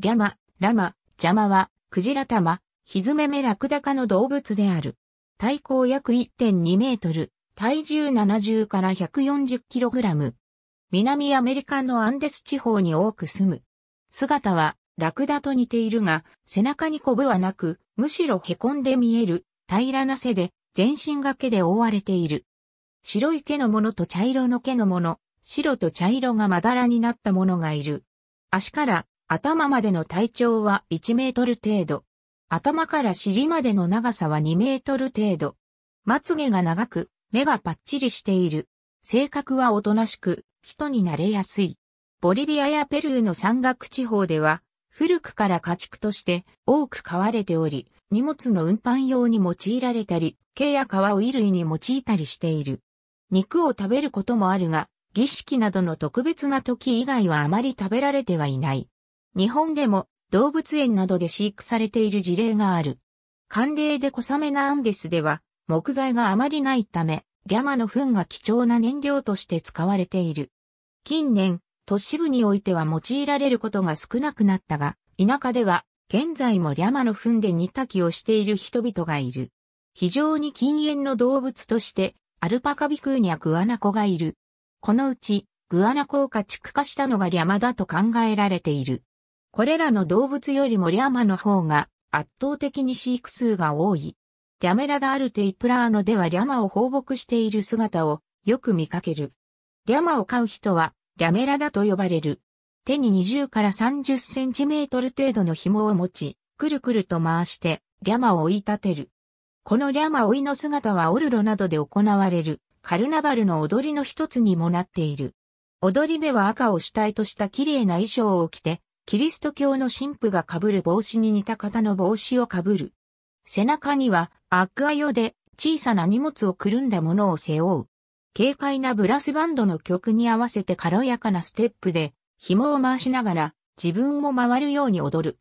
ギャマ、ラマ、ジャマは、クジラ玉、ヒズメメラクダ科の動物である。体高約1.2メートル、体重70から140キログラム。南アメリカのアンデス地方に多く住む。姿は、ラクダと似ているが、背中にコブはなく、むしろ凹んで見える、平らな背で、全身が毛で覆われている。白い毛のものと茶色の毛のもの、白と茶色がまだらになったものがいる。足から頭までの体長は1メートル程度。頭から尻までの長さは2メートル程度。まつげが長く、目がパッチリしている。性格はおとなしく、人になれやすい。ボリビアやペルーの山岳地方では、古くから家畜として多く飼われており、荷物の運搬用に用いられたり、毛や皮を衣類に用いたりしている。肉を食べることもあるが、儀式などの特別な時以外はあまり食べられてはいない。日本でも動物園などで飼育されている事例がある。寒冷で小雨なアンデスでは木材があまりないため、リャマの糞が貴重な燃料として使われている。近年、都市部においては用いられることが少なくなったが、田舎では現在もリャマの糞で煮炊きをしている人々がいる。非常に禁煙の動物として、アルパカビクーニャグアナコがいる。このうち、グアナコを家畜化したのがリャマだと考えられている。これらの動物よりもリャマの方が圧倒的に飼育数が多い。リャメラダアルテイプラーノではリャマを放牧している姿をよく見かける。リャマを飼う人はリャメラダと呼ばれる。手に20から30センチメートル程度の紐を持ち、くるくると回してリャマを追い立てる。このリャマ追いの姿はオルロなどで行われるカルナバルの踊りの一つにもなっている。踊りでは赤を主体とした綺麗な衣装を着てキリスト教の神父が被る帽子に似た方の帽子を被る。背中にはアクアヨで小さな荷物をくるんだものを背負う。軽快なブラスバンドの曲に合わせて軽やかなステップで紐を回しながら自分も回るように踊る。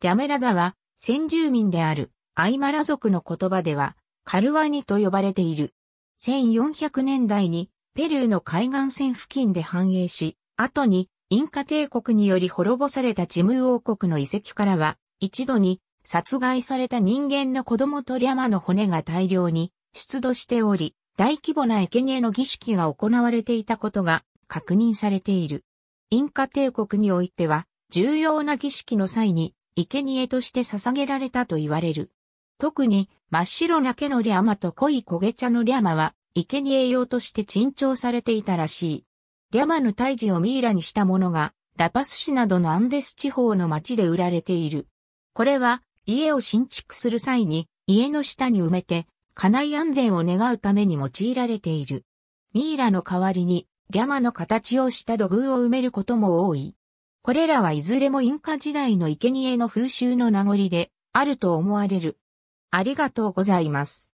リャメラダは先住民であるアイマラ族の言葉ではカルワニと呼ばれている。1400年代にペルーの海岸線付近で繁栄し、後にインカ帝国により滅ぼされたチムー王国の遺跡からは、一度に殺害された人間の子供とリャマの骨が大量に出土しており、大規模な生贄の儀式が行われていたことが確認されている。インカ帝国においては、重要な儀式の際に、生贄として捧げられたと言われる。特に、真っ白な毛のリャマと濃い焦げ茶のリャマは、生贄用として珍重されていたらしい。リャマの胎児をミイラにしたものが、ラパス市などのアンデス地方の町で売られている。これは、家を新築する際に、家の下に埋めて、家内安全を願うために用いられている。ミイラの代わりに、ギャマの形をした土偶を埋めることも多い。これらはいずれもインカ時代の生贄の風習の名残で、あると思われる。ありがとうございます。